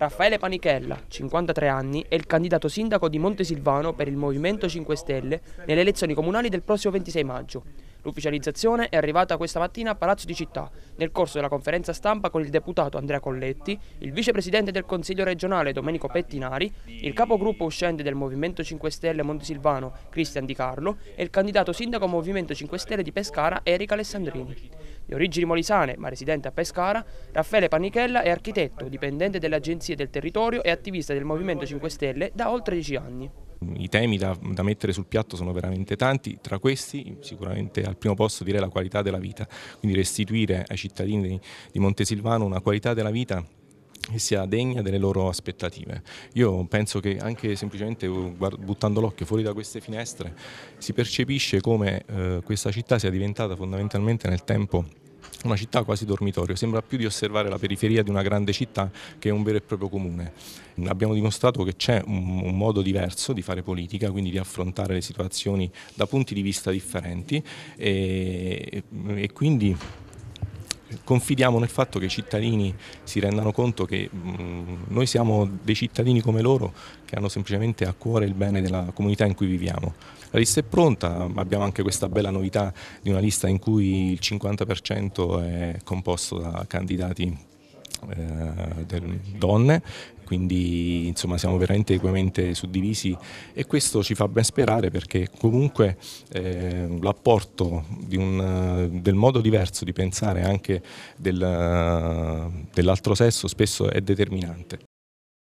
Raffaele Panichella, 53 anni, è il candidato sindaco di Montesilvano per il Movimento 5 Stelle nelle elezioni comunali del prossimo 26 maggio. L'ufficializzazione è arrivata questa mattina a Palazzo di Città, nel corso della conferenza stampa con il deputato Andrea Colletti, il vicepresidente del Consiglio regionale Domenico Pettinari, il capogruppo uscente del Movimento 5 Stelle Montesilvano Cristian Di Carlo e il candidato sindaco Movimento 5 Stelle di Pescara Erika Alessandrini. Di origini molisane ma residente a Pescara, Raffaele Panichella è architetto, dipendente delle agenzie del territorio e attivista del Movimento 5 Stelle da oltre 10 anni. I temi da, da, mettere sul piatto sono veramente tanti, tra questi sicuramente al primo posto direi la qualità della vita, quindi restituire ai cittadini di, di Montesilvano una qualità della vita che sia degna delle loro aspettative. Io penso che anche semplicemente uh, buttando l'occhio fuori da queste finestre si percepisce come eh, questa città sia diventata fondamentalmente nel tempo una città quasi dormitorio, sembra più di osservare la periferia di una grande città che un vero e proprio comune. Abbiamo dimostrato che c'è un, un, modo diverso di fare politica, quindi di affrontare le situazioni da punti di vista differenti e, e quindi confidiamo nel fatto che i cittadini si rendano conto che mm, noi siamo dei cittadini come loro che hanno semplicemente a cuore il bene della comunità in cui viviamo. La lista è pronta, abbiamo anche questa bella novità di una lista in cui il 50% è composto da candidati eh, donne, quindi insomma siamo veramente equamente suddivisi e questo ci fa ben sperare perché comunque eh, l'apporto del modo diverso di pensare anche del, dell'altro sesso spesso è determinante.